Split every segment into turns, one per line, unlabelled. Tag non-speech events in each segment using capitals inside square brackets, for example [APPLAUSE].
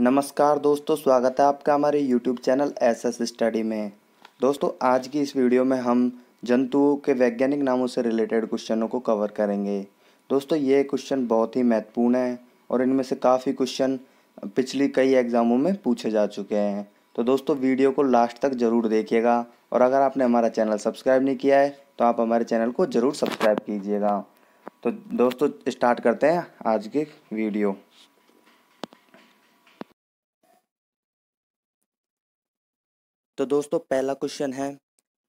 नमस्कार दोस्तों स्वागत है आपका हमारे YouTube channel S S study में दोस्तों आज की इस वीडियो में हम जंतुओं के वैज्ञानिक नामों से रिलेटेड क्वेश्चनों को कवर करेंगे दोस्तों ये क्वेश्चन बहुत ही महत्वपूर्ण है और इनमें से काफ़ी क्वेश्चन पिछली कई एग्ज़ामों में पूछे जा चुके हैं तो दोस्तों वीडियो को लास्ट तक ज़रूर देखिएगा और अगर आपने हमारा चैनल सब्सक्राइब नहीं किया है तो आप हमारे चैनल को ज़रूर सब्सक्राइब कीजिएगा तो दोस्तों स्टार्ट करते हैं आज की वीडियो तो दोस्तों पहला क्वेश्चन है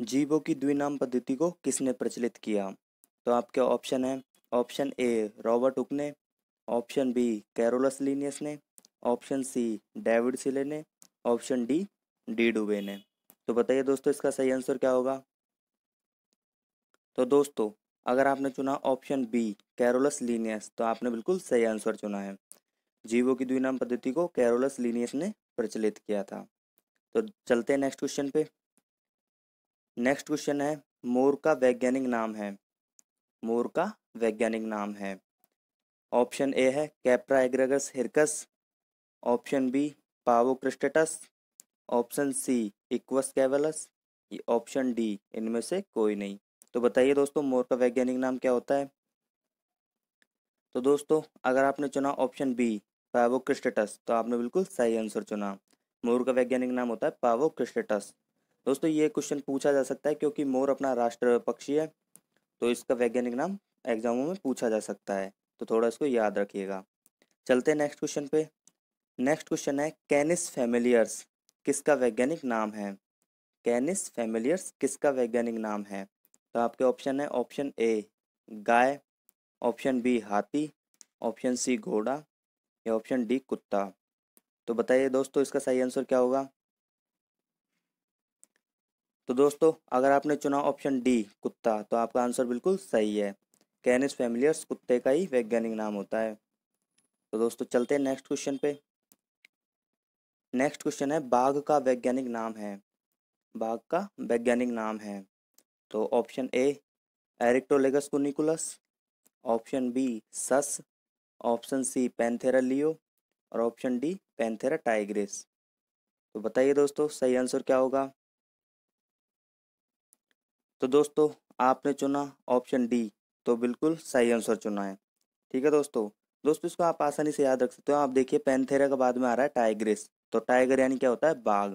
जीवों की द्विनाम पद्धति को किसने प्रचलित किया तो आपके ऑप्शन है ऑप्शन ए रॉबर्ट उक ने ऑप्शन बी कैरोलस लीनियस ने ऑप्शन सी डेविड सिले ने ऑप्शन डी डी डुबे ने तो बताइए दोस्तों इसका सही आंसर क्या होगा तो दोस्तों अगर आपने चुना ऑप्शन बी कैरोलस लीनियस तो आपने बिल्कुल सही आंसर चुना है जीवों की द्विनाम पद्धति को कैरोलस लीनियस ने प्रचलित किया था तो चलते हैं नेक्स्ट क्वेश्चन पे नेक्स्ट क्वेश्चन है मोर का वैज्ञानिक नाम है मोर का वैज्ञानिक नाम है ऑप्शन ए है Capra aegagrus hircus option B Pavo cristatus option C Equus caballus option D इनमें से कोई नहीं तो बताइए दोस्तों मोर का वैज्ञानिक नाम क्या होता है तो दोस्तों अगर आपने चुना ऑप्शन बी पावो क्रिस्टेटस तो आपने बिल्कुल सही आंसर चुना मोर का वैज्ञानिक नाम होता है पावो क्रिस्टेटस दोस्तों ये क्वेश्चन पूछा जा सकता है क्योंकि मोर अपना राष्ट्र पक्षी है तो इसका वैज्ञानिक नाम एग्जामों में पूछा जा सकता है तो थोड़ा इसको याद रखिएगा चलते हैं नेक्स्ट क्वेश्चन पे नेक्स्ट क्वेश्चन है कैनिस फेमिलियर्स किसका वैज्ञानिक नाम है कैनिस फेमिलियर्स किसका वैज्ञानिक नाम है तो आपके ऑप्शन है ऑप्शन ए गाय ऑप्शन बी हाथी ऑप्शन सी घोड़ा या ऑप्शन डी कुत्ता तो बताइए दोस्तों इसका सही आंसर क्या होगा तो दोस्तों अगर आपने चुना ऑप्शन डी कुत्ता तो आपका आंसर बिल्कुल सही है कैनिस फैमिलियर्स कुत्ते का ही वैज्ञानिक नाम होता है तो दोस्तों चलते हैं नेक्स्ट क्वेश्चन पे नेक्स्ट क्वेश्चन है बाघ का वैज्ञानिक नाम है बाघ का वैज्ञानिक नाम है तो option A Oryctolagus cuniculus option B Sus option C Panthera leo और ऑप्शन डी पैंथेरा टाइग्रेस तो बताइए दोस्तों सही आंसर क्या होगा तो दोस्तों आपने चुना ऑप्शन डी तो बिल्कुल सही आंसर चुना है ठीक है दोस्तों दोस्तों इसको आप आसानी से याद रख सकते हो आप देखिए पैंथेरा के बाद में आ रहा है टाइग्रेस तो टाइगर यानी क्या होता है बाघ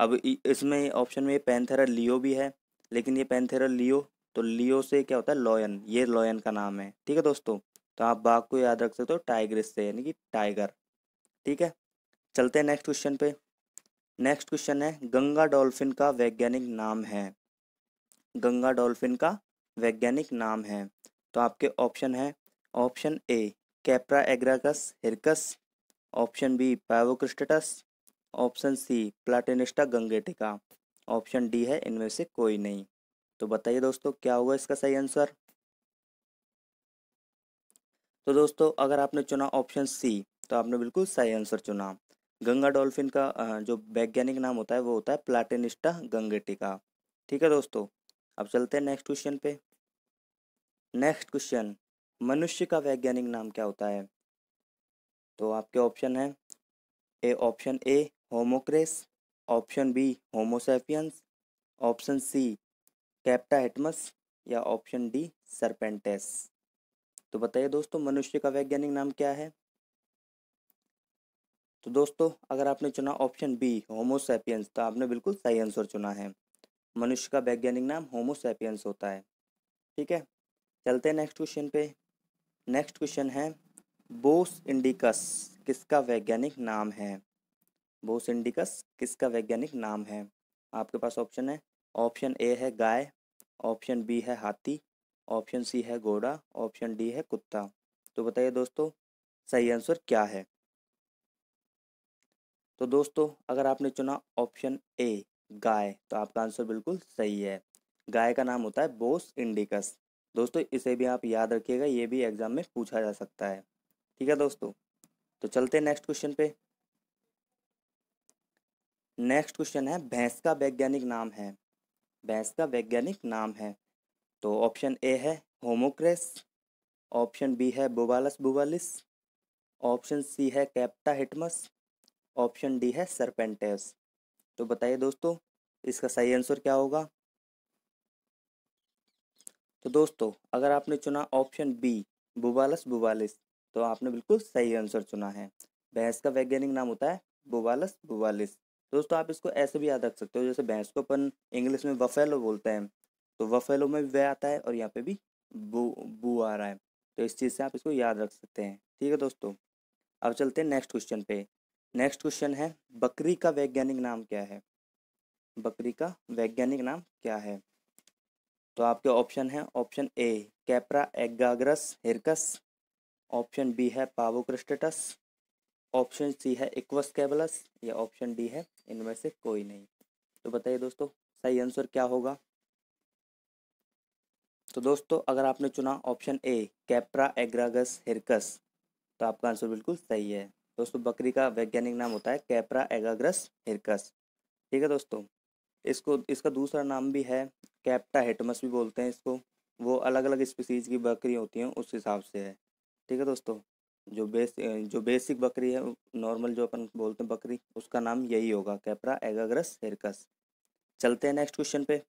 अब इसमें ऑप्शन में पैंथेरा लियो भी है लेकिन ये पैंथेरा लियो तो लियो से क्या होता है लॉयन ये लॉयन का नाम है ठीक है दोस्तों तो आप बाघ को याद रख सकते हो टाइग्रेस से यानी कि टाइगर ठीक है चलते हैं नेक्स्ट क्वेश्चन पे नेक्स्ट क्वेश्चन है गंगा डॉल्फिन का वैज्ञानिक नाम है गंगा डॉल्फिन का वैज्ञानिक नाम है तो आपके ऑप्शन है option A Capra aegagrus hircus option B Pavo cristatus option C Platanista gangetica option D है इनमें से कोई नहीं तो बताइए दोस्तों क्या होगा इसका सही आंसर तो दोस्तों अगर आपने चुना ऑप्शन सी तो आपने बिल्कुल सही आंसर चुना गंगा डॉल्फिन का जो वैज्ञानिक नाम होता है वो होता है प्लाटेनिस्टा गंगेटिका ठीक है दोस्तों अब चलते हैं नेक्स्ट क्वेश्चन पे नेक्स्ट क्वेश्चन मनुष्य का वैज्ञानिक नाम क्या होता है तो आपके ऑप्शन है ए ऑप्शन ए होमोक्रेस option B homo sapiens option C कैप्टाहेटमस या ऑप्शन डी सरपेंटेस तो बताइए दोस्तों मनुष्य का वैज्ञानिक नाम क्या है तो दोस्तों अगर आपने चुना ऑप्शन बी होमोसैपियंस तो आपने बिल्कुल सही आंसर चुना है मनुष्य का वैज्ञानिक नाम होमोसैपियंस होता है ठीक है चलते हैं नेक्स्ट क्वेश्चन पे नेक्स्ट क्वेश्चन है बोस इंडिकस किसका वैज्ञानिक नाम है बोस इंडिकस किसका वैज्ञानिक नाम है आपके पास ऑप्शन है ऑप्शन ए है गाय ऑप्शन बी है हाथी ऑप्शन सी है घोड़ा ऑप्शन डी है कुत्ता तो बताइए दोस्तों सही आंसर क्या है तो दोस्तों अगर आपने चुना ऑप्शन ए गाय तो आपका आंसर बिल्कुल सही है गाय का नाम होता है बोस इंडिकस दोस्तों इसे भी आप याद रखिएगा ये भी एग्जाम में पूछा जा सकता है ठीक है दोस्तों तो चलते हैं नेक्स्ट क्वेश्चन पे नेक्स्ट क्वेश्चन है भैंस का वैज्ञानिक नाम है भैंस का वैज्ञानिक नाम है तो ऑप्शन ए है होमोक्रेस ऑप्शन बी है बुबालस बुबालिस ऑप्शन सी है कैप्टा हिटमस ऑप्शन डी है सरपेंटेस तो बताइए दोस्तों इसका सही आंसर क्या होगा तो दोस्तों अगर आपने चुना ऑप्शन बी बुबालस बुबालिस तो आपने बिल्कुल सही आंसर चुना है भैंस का वैज्ञानिक नाम होता है बुबालस बुबालिस दोस्तों आप इसको ऐसे भी याद रख सकते हो जैसे भैंस को अपन इंग्लिश में वफेलो बोलते हैं तो वफेलो में भी वह आता है और यहाँ पे भी बू बू आ रहा है तो इस चीज़ से आप इसको याद रख सकते हैं ठीक है दोस्तों अब चलते हैं नेक्स्ट क्वेश्चन पे नेक्स्ट क्वेश्चन है बकरी का वैज्ञानिक नाम क्या है बकरी का वैज्ञानिक नाम क्या है तो आपके ऑप्शन है option A Capra aegagrus hircus option B है पावोक्रिस्टेटस ऑप्शन सी है इक्वस कैबलस या ऑप्शन डी है इनमें से कोई नहीं तो बताइए दोस्तों सही आंसर क्या होगा तो दोस्तों अगर आपने चुना option A Capra aegagrus hircus तो आपका आंसर बिल्कुल सही है दोस्तों बकरी का वैज्ञानिक नाम होता है कैपरा एगाग्रस हिरकस ठीक है दोस्तों इसको इसका दूसरा नाम भी है कैप्टा हेटमस भी बोलते हैं इसको वो अलग अलग स्पीसीज की बकरी होती हैं उस हिसाब से है ठीक है दोस्तों जो बेस जो बेसिक बकरी है नॉर्मल जो अपन बोलते हैं बकरी उसका नाम यही होगा कैपरा एगाग्रस हिरकस चलते हैं नेक्स्ट क्वेश्चन पे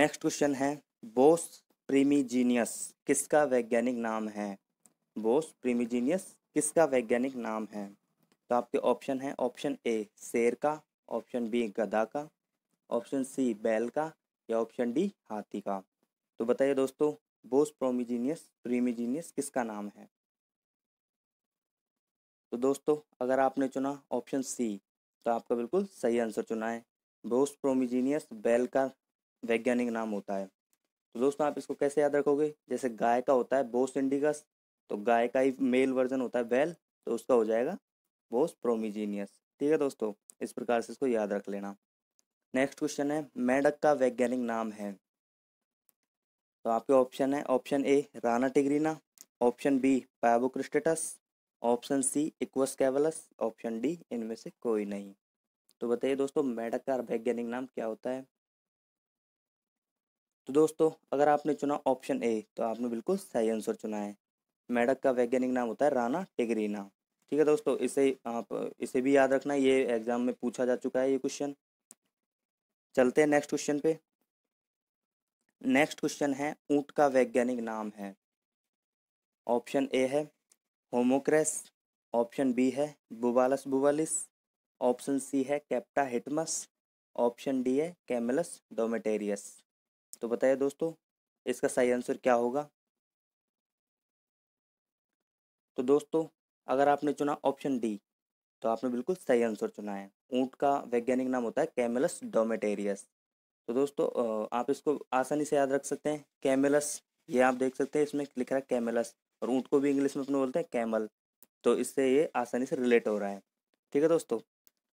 नेक्स्ट क्वेश्चन है बोस प्रीमीजीनियस किसका वैज्ञानिक नाम है बोस प्रीमिजीनियस किसका वैज्ञानिक नाम है तो आपके ऑप्शन है ऑप्शन ए शेर का ऑप्शन बी गधा का ऑप्शन सी बैल का या ऑप्शन डी हाथी का तो बताइए दोस्तों बोस प्रोमिजीनियस प्रीमिजीनियस किसका नाम है तो दोस्तों अगर आपने चुना ऑप्शन सी तो आपका बिल्कुल सही आंसर चुना है बोस प्रोमिजीनियस बैल का वैज्ञानिक नाम होता है तो दोस्तों आप इसको कैसे याद रखोगे जैसे गाय का होता है बोस इंडिगस तो गाय का ही मेल वर्जन होता है बैल तो उसका हो जाएगा बोस प्रोमिजीनियस ठीक है दोस्तों इस प्रकार से इसको याद रख लेना नेक्स्ट क्वेश्चन है मेंढक का वैज्ञानिक नाम है तो आपके ऑप्शन है option A Rana tigrina option B Pavo cristatus option C Equus caballus option D इनमें से कोई नहीं तो बताइए दोस्तों मेंढक का वैज्ञानिक नाम क्या होता है तो दोस्तों अगर आपने चुना ऑप्शन ए तो आपने बिल्कुल सही आंसर चुना है मेढक का वैज्ञानिक नाम होता है राना टेगरीना ठीक है दोस्तों इसे आप इसे भी याद रखना ये एग्जाम में पूछा जा चुका है ये क्वेश्चन चलते हैं नेक्स्ट क्वेश्चन पे नेक्स्ट क्वेश्चन है ऊंट का वैज्ञानिक नाम है ऑप्शन ए है होमोक्रेस ऑप्शन बी है बुबालस बुबालिस ऑप्शन सी है कैप्टा हिटमस ऑप्शन डी है कैमलस डोमेटेरियस तो बताइए दोस्तों इसका सही आंसर क्या होगा तो दोस्तों अगर आपने चुना ऑप्शन डी तो आपने बिल्कुल सही आंसर चुना है ऊँट का वैज्ञानिक नाम होता है कैमेलस डोमेटेरियस तो दोस्तों आप इसको आसानी से याद रख सकते हैं कैमेलस ये आप देख सकते हैं इसमें लिख रहा है कैमेलस और ऊँट को भी इंग्लिश में अपने बोलते हैं कैमल तो इससे ये आसानी से रिलेट हो रहा है ठीक है दोस्तों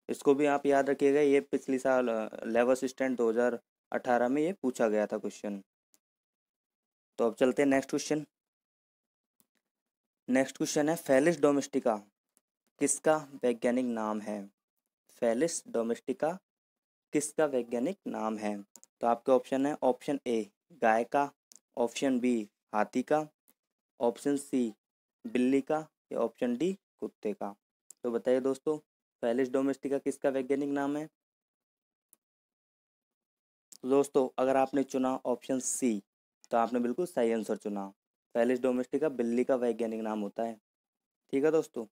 इसको भी आप याद रखिएगा ये पिछली साल लेवल असिस्टेंट 2018 में ये पूछा गया था क्वेश्चन तो अब चलते हैं नेक्स्ट क्वेश्चन नेक्स्ट क्वेश्चन है फेलिस डोमेस्टिका किसका वैज्ञानिक नाम है फेलिस डोमेस्टिका किसका वैज्ञानिक नाम है तो आपके ऑप्शन है ऑप्शन ए गाय का ऑप्शन बी हाथी का ऑप्शन सी बिल्ली का या ऑप्शन डी कुत्ते का तो बताइए दोस्तों फेलिस डोमेस्टिका किसका वैज्ञानिक नाम है दोस्तों अगर आपने चुना ऑप्शन सी तो आपने बिल्कुल सही आंसर चुना फैलिस डोमेस्टिका बिल्ली का वैज्ञानिक नाम होता है ठीक है दोस्तों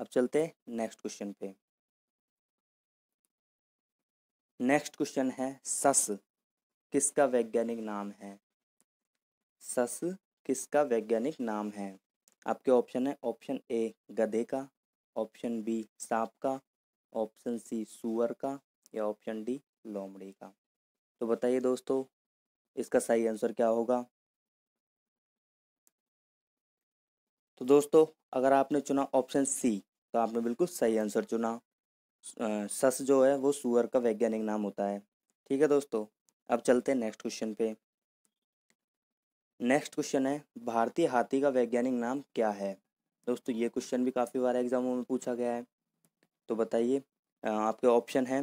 अब चलते हैं नेक्स्ट क्वेश्चन पे नेक्स्ट क्वेश्चन है सस किसका वैज्ञानिक नाम है सस किसका वैज्ञानिक नाम है आपके ऑप्शन है ऑप्शन ए गधे का ऑप्शन बी सांप का ऑप्शन सी सुअर का या ऑप्शन डी लोमड़ी का तो बताइए दोस्तों इसका सही आंसर क्या होगा तो दोस्तों अगर आपने चुना ऑप्शन सी तो आपने बिल्कुल सही आंसर चुना सस जो है वो सुअर का वैज्ञानिक नाम होता है ठीक है दोस्तों अब चलते हैं नेक्स्ट क्वेश्चन पे नेक्स्ट क्वेश्चन है भारतीय हाथी का वैज्ञानिक नाम क्या है दोस्तों ये क्वेश्चन भी काफ़ी बार एग्जामों में पूछा गया है तो बताइए आपके ऑप्शन हैं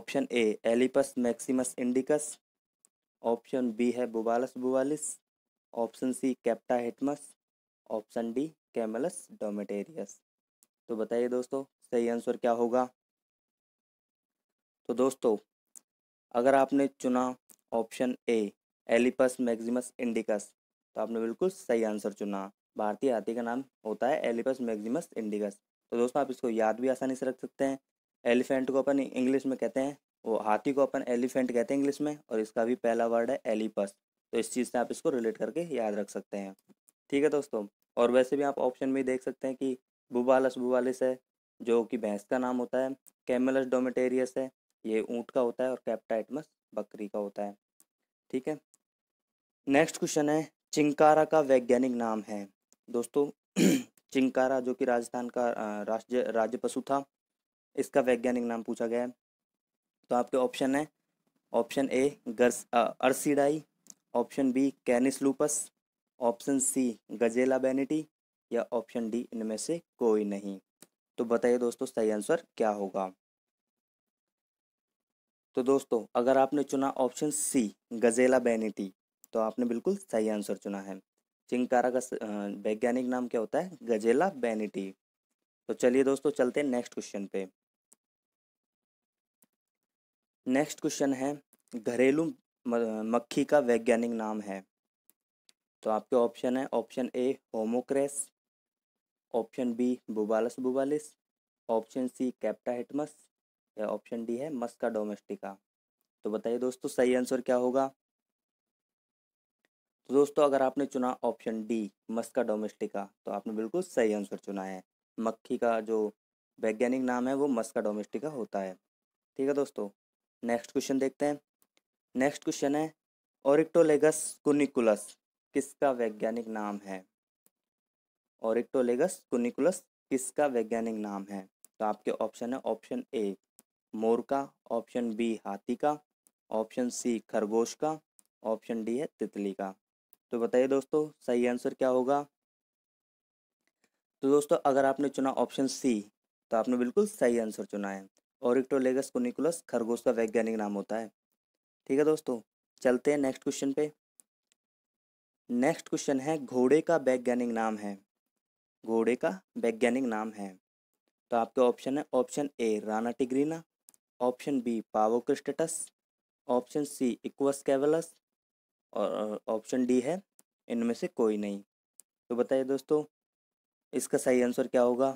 option A Elephas maximus indicus option B है बुबालस बुबालिस ऑप्शन सी कैप्टा हेटमस ऑप्शन डी कैमलस डोमेटेरियस तो बताइए दोस्तों सही आंसर क्या होगा तो दोस्तों अगर आपने चुना option A Elephas maximus indicus तो आपने बिल्कुल सही आंसर चुना भारतीय हाथी का नाम होता है एलिपस मैक्सिमस इंडिकस तो दोस्तों आप इसको याद भी आसानी से रख सकते हैं एलिफेंट को अपन इंग्लिश में कहते हैं वो हाथी को अपन एलिफेंट कहते हैं इंग्लिश में और इसका भी पहला वर्ड है एलिपस तो इस चीज़ से आप इसको रिलेट करके याद रख सकते हैं ठीक है दोस्तों और वैसे भी आप ऑप्शन में देख सकते हैं कि बुबालस बुबालिस है जो कि भैंस का नाम होता है कैमलस डोमेटेरियस है ये ऊँट का होता है और कैप्टाइटमस बकरी का होता है ठीक है नेक्स्ट क्वेश्चन है चिंकारा का वैज्ञानिक नाम है दोस्तों [CLEARS THROAT] चिंकारा जो कि राजस्थान का राष्ट्र राज्य पशु था इसका वैज्ञानिक नाम पूछा गया है तो आपके ऑप्शन है ऑप्शन ए गर्स Ursidae option B Canis lupus option C Gazella bennettii या ऑप्शन डी इनमें से कोई नहीं तो बताइए दोस्तों सही आंसर क्या होगा तो दोस्तों अगर आपने चुना ऑप्शन सी गजेला बेनिटी तो आपने बिल्कुल सही आंसर चुना है चिंकारा का वैज्ञानिक नाम क्या होता है गजेला बेनिटी तो चलिए दोस्तों चलते हैं नेक्स्ट क्वेश्चन पे नेक्स्ट क्वेश्चन है घरेलू मक्खी का वैज्ञानिक नाम है तो आपके ऑप्शन है ऑप्शन ए होमोक्रेस option B Bubalus bubalis option C हिटमस या ऑप्शन डी है मस्का डोमेस्टिका तो बताइए दोस्तों सही आंसर क्या होगा तो दोस्तों अगर आपने चुना ऑप्शन डी मस्का डोमेस्टिका तो आपने बिल्कुल सही आंसर चुना है मक्खी का जो वैज्ञानिक नाम है वो मस्का डोमेस्टिका होता है ठीक है दोस्तों नेक्स्ट क्वेश्चन देखते हैं नेक्स्ट क्वेश्चन है ओरिक्टोलेगस कुनिकुलस किसका वैज्ञानिक नाम है ओरिक्टोलेगस कुनिकुलस किसका वैज्ञानिक नाम है तो आपके ऑप्शन है ऑप्शन ए मोर का ऑप्शन बी हाथी का ऑप्शन सी खरगोश का ऑप्शन डी है तितली का तो बताइए दोस्तों सही आंसर क्या होगा तो दोस्तों अगर आपने चुना ऑप्शन सी तो आपने बिल्कुल सही आंसर चुना है ऑरिक्टोलेगस कोनिकुलस खरगोश का वैज्ञानिक नाम होता है ठीक है दोस्तों चलते हैं नेक्स्ट क्वेश्चन पे नेक्स्ट क्वेश्चन है घोड़े का वैज्ञानिक नाम है घोड़े का वैज्ञानिक नाम है तो आपके ऑप्शन है option A Rana tigrina option B Pavo cristatus option C Equus caballus और ऑप्शन डी है इनमें से कोई नहीं तो बताइए दोस्तों इसका सही आंसर क्या होगा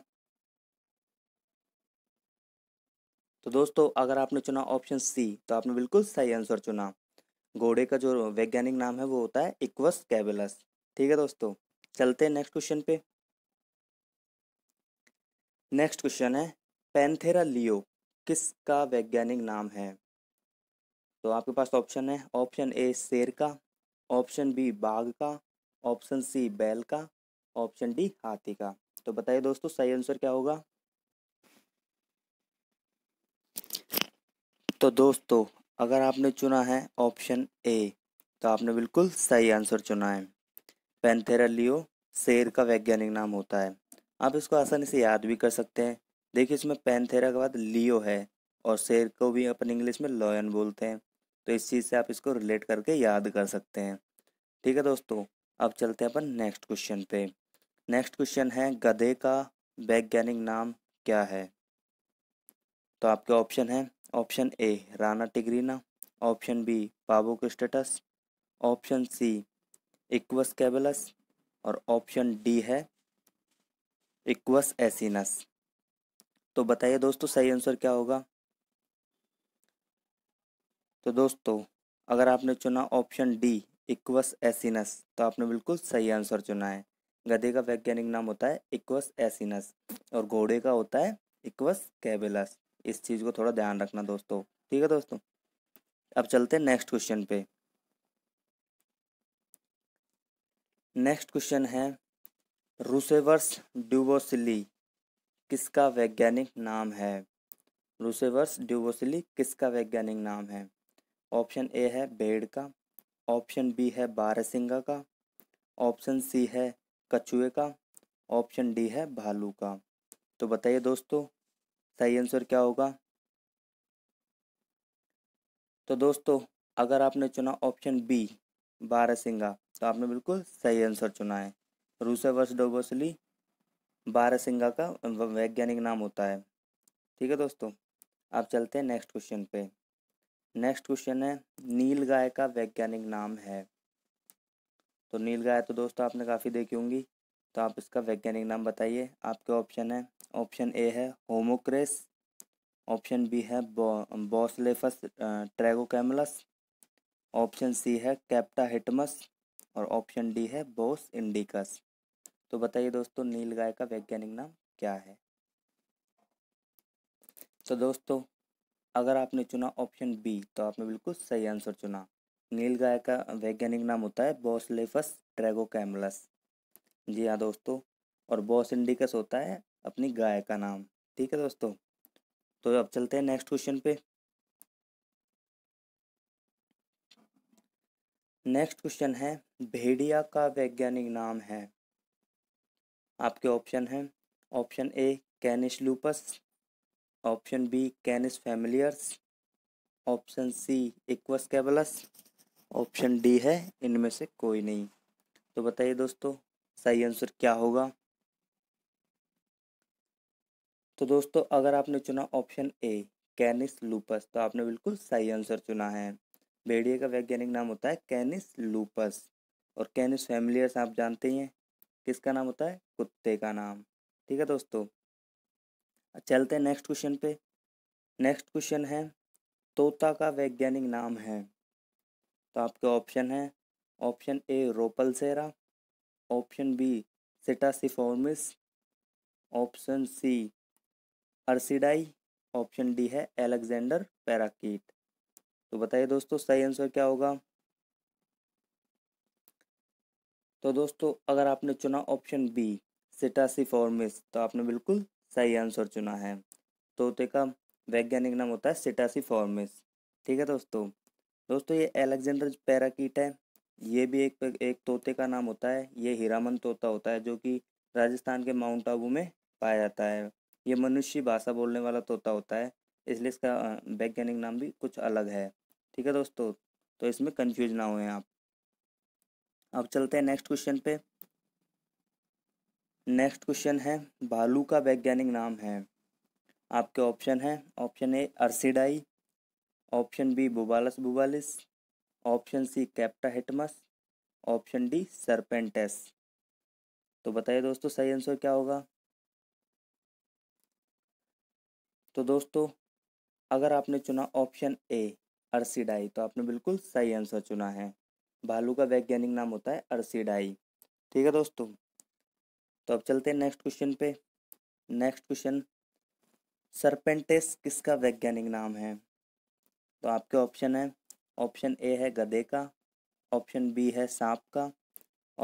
तो दोस्तों अगर आपने चुना ऑप्शन सी तो आपने बिल्कुल सही आंसर चुना घोड़े का जो वैज्ञानिक नाम है वो होता है इक्वस कैबेलस ठीक है दोस्तों चलते हैं नेक्स्ट क्वेश्चन पे नेक्स्ट क्वेश्चन है पैंथेरा लियो किसका वैज्ञानिक नाम है तो आपके पास ऑप्शन है ऑप्शन ए शेर का ऑप्शन बी बाघ का ऑप्शन सी बैल का ऑप्शन डी हाथी का तो बताइए दोस्तों सही आंसर क्या होगा तो दोस्तों अगर आपने चुना है ऑप्शन ए तो आपने बिल्कुल सही आंसर चुना है पेंथेरा लियो शेर का वैज्ञानिक नाम होता है आप इसको आसानी से याद भी कर सकते हैं देखिए इसमें पेंथेरा के बाद लियो है और शेर को भी अपन इंग्लिश में लॉयन बोलते हैं तो इस चीज़ से आप इसको रिलेट करके याद कर सकते हैं ठीक है दोस्तों अब चलते हैं अपन नेक्स्ट क्वेश्चन पे नेक्स्ट क्वेश्चन है गधे का वैज्ञानिक नाम क्या है तो आपके ऑप्शन है option A Rana tigrina option B Pavo cristatus option C Equus caballus और ऑप्शन डी है इक्वस एसिनस तो बताइए दोस्तों सही आंसर क्या होगा तो दोस्तों अगर आपने चुना ऑप्शन डी इक्वस एसिनस तो आपने बिल्कुल सही आंसर चुना है गधे का वैज्ञानिक नाम होता है इक्वस एसिनस और घोड़े का होता है इक्वस कैबेलस इस चीज़ को थोड़ा ध्यान रखना दोस्तों ठीक है दोस्तों अब चलते हैं नेक्स्ट क्वेश्चन पे नेक्स्ट क्वेश्चन है रूसेवर्स ड्यूबोसिली किसका वैज्ञानिक नाम है रूसेवर्स ड्यूबोसिली किसका वैज्ञानिक नाम है ऑप्शन ए है भेड़ का ऑप्शन बी है बारहसिंगा का ऑप्शन सी है कछुए का ऑप्शन डी है भालू का तो बताइए दोस्तों सही आंसर क्या होगा तो दोस्तों अगर आपने चुना ऑप्शन बी सिंगा तो आपने बिल्कुल सही आंसर चुना है रूसे वर्ष डोबोसली सिंगा का वैज्ञानिक नाम होता है ठीक है दोस्तों आप चलते हैं नेक्स्ट क्वेश्चन पे नेक्स्ट क्वेश्चन है नील गाय का वैज्ञानिक नाम है तो नील गाय तो दोस्तों आपने काफ़ी देखी होंगी तो आप इसका वैज्ञानिक नाम बताइए आपके ऑप्शन है ऑप्शन ए है होमोक्रेस ऑप्शन बी है बॉसलेफस ट्रेगोकैमलस ऑप्शन सी है कैप्टा हिटमस और ऑप्शन डी है बोस इंडिकस तो बताइए दोस्तों नील गाय का वैज्ञानिक नाम क्या है तो दोस्तों अगर आपने चुना ऑप्शन बी तो आपने बिल्कुल सही आंसर चुना नील गाय का वैज्ञानिक नाम होता है बॉसलेफस ट्रेगोकैमलस जी हाँ दोस्तों और बॉस इंडिकस होता है अपनी गाय का नाम ठीक है दोस्तों तो अब चलते हैं नेक्स्ट क्वेश्चन पे नेक्स्ट क्वेश्चन है भेड़िया का वैज्ञानिक नाम है आपके ऑप्शन हैं option A Canis lupus option B Canis familiaris option C Equus caballus option D है इनमें से कोई नहीं तो बताइए दोस्तों सही आंसर क्या होगा तो दोस्तों अगर आपने चुना ऑप्शन ए कैनिस लूपस तो आपने बिल्कुल सही आंसर चुना है भेड़िए का वैज्ञानिक नाम होता है कैनिस लूपस और कैनिस फैमिलियस आप जानते ही हैं किसका नाम होता है कुत्ते का नाम ठीक है दोस्तों चलते हैं नेक्स्ट क्वेश्चन पे नेक्स्ट क्वेश्चन है तोता का वैज्ञानिक नाम है तो आपके ऑप्शन है option A Rhopalocera option B Psittaciformes option C Ursidae option D है एलेक्जेंडर पैराकीट तो बताइए दोस्तों सही आंसर क्या होगा तो दोस्तों अगर आपने चुना ऑप्शन बी सिटासीफॉर्मिस तो आपने बिल्कुल सही आंसर चुना है तोते तो का वैज्ञानिक नाम होता है सिटासीफॉर्मिस ठीक है दोस्तों दोस्तों ये एलेक्जेंडर पैराकीट है ये भी एक एक तोते का नाम होता है ये हीरामन तोता होता है जो कि राजस्थान के माउंट आबू में पाया जाता है ये मनुष्य भाषा बोलने वाला तोता होता है इसलिए इसका वैज्ञानिक नाम भी कुछ अलग है ठीक है दोस्तों तो इसमें कंफ्यूज ना हुए आप अब चलते हैं नेक्स्ट क्वेश्चन पे नेक्स्ट क्वेश्चन है भालू का वैज्ञानिक नाम है आपके ऑप्शन है option A Ursidae option B Bubalus bubalis option C कैप्टाहिटमस ऑप्शन डी सरपेंटेस तो बताइए दोस्तों सही आंसर क्या होगा तो दोस्तों अगर आपने चुना ऑप्शन ए अर्सीडाई तो आपने बिल्कुल सही आंसर चुना है भालू का वैज्ञानिक नाम होता है अर्सीडाई ठीक है दोस्तों तो अब चलते हैं नेक्स्ट क्वेश्चन पे नेक्स्ट क्वेश्चन सरपेंटेस किसका वैज्ञानिक नाम है तो आपके ऑप्शन है ऑप्शन ए है गधे का ऑप्शन बी है सांप का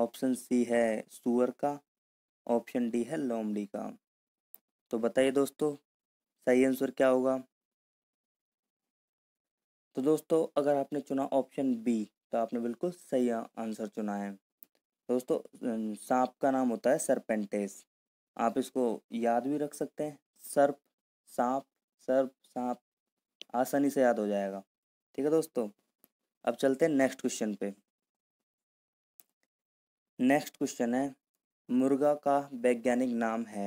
ऑप्शन सी है सुअर का ऑप्शन डी है लोमड़ी का तो बताइए दोस्तों सही आंसर क्या होगा तो दोस्तों अगर आपने चुना ऑप्शन बी तो आपने बिल्कुल सही आंसर चुना है दोस्तों सांप का नाम होता है सरपेंटेस आप इसको याद भी रख सकते हैं सर्प सांप सर्प सांप आसानी से याद हो जाएगा ठीक है दोस्तों अब चलते हैं नेक्स्ट क्वेश्चन पे नेक्स्ट क्वेश्चन है मुर्गा का वैज्ञानिक नाम है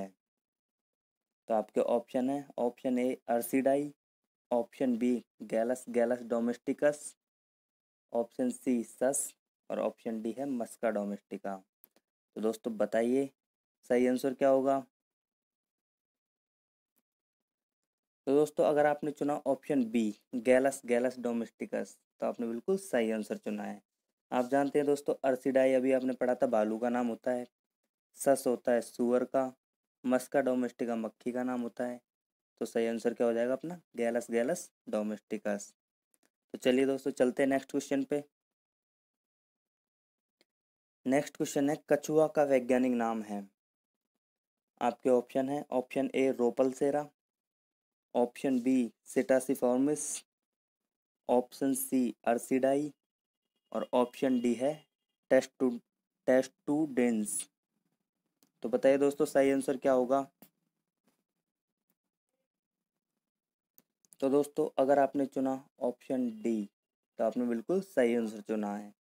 तो आपके ऑप्शन है option A Ursidae option B Gallus gallus domesticus option C Sus और ऑप्शन डी है मस्का डोमेस्टिका तो दोस्तों बताइए सही आंसर क्या होगा तो दोस्तों अगर आपने चुना option B Gallus gallus domesticus तो आपने बिल्कुल सही आंसर चुना है आप जानते हैं दोस्तों अर्सिडाई अभी आपने पढ़ा था बालू का नाम होता है सस होता है सुअर का मस्का डोमेस्टिका मक्खी का नाम होता है तो सही आंसर क्या हो जाएगा अपना गैलस गैलस डोमेस्टिकस तो चलिए दोस्तों चलते हैं नेक्स्ट क्वेश्चन पे नेक्स्ट क्वेश्चन है कछुआ का वैज्ञानिक नाम है आपके ऑप्शन है option A Rhopalocera option B सेटासीफॉर्मिस ऑप्शन सी अर्सिडाई और ऑप्शन डी है टेस्टू टेस्टूडेंस तो बताइए दोस्तों सही आंसर क्या होगा तो दोस्तों अगर आपने चुना ऑप्शन डी तो आपने बिल्कुल सही आंसर चुना है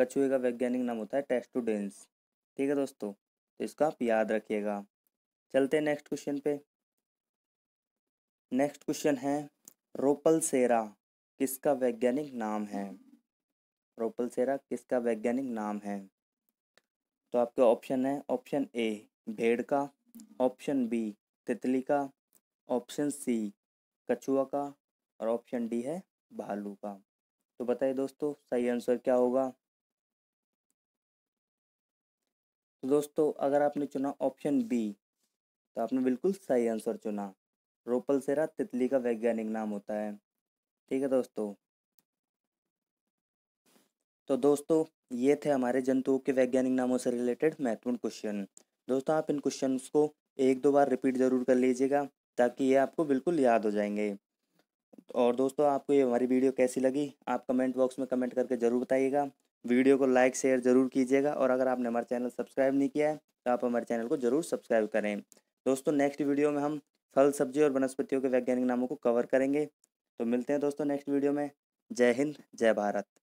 कछुए का वैज्ञानिक नाम होता है टेस्टूडेंस ठीक है दोस्तों तो इसका आप याद रखिएगा चलते हैं नेक्स्ट क्वेश्चन पे नेक्स्ट क्वेश्चन है रोपलसेरा किसका वैज्ञानिक नाम है रोपलसेरा किसका वैज्ञानिक नाम है तो आपका ऑप्शन है ऑप्शन ए भेड़ का ऑप्शन बी तितली का ऑप्शन सी कछुआ का और ऑप्शन डी है भालू का तो बताइए दोस्तों सही आंसर क्या होगा तो दोस्तों अगर आपने चुना ऑप्शन बी तो आपने बिल्कुल सही आंसर चुना रोपलसेरा तितली का वैज्ञानिक नाम होता है ठीक है दोस्तों तो दोस्तों ये थे हमारे जंतुओं के वैज्ञानिक नामों से रिलेटेड महत्वपूर्ण क्वेश्चन दोस्तों आप इन क्वेश्चन को एक दो बार रिपीट ज़रूर कर लीजिएगा ताकि ये आपको बिल्कुल याद हो जाएंगे और दोस्तों आपको ये हमारी वीडियो कैसी लगी आप कमेंट बॉक्स में कमेंट करके ज़रूर बताइएगा वीडियो को लाइक शेयर ज़रूर कीजिएगा और अगर आपने हमारा चैनल सब्सक्राइब नहीं किया है तो आप हमारे चैनल को ज़रूर सब्सक्राइब करें दोस्तों नेक्स्ट वीडियो में हम फल सब्जी और वनस्पतियों के वैज्ञानिक नामों को कवर करेंगे तो मिलते हैं दोस्तों नेक्स्ट वीडियो में जय हिंद जय भारत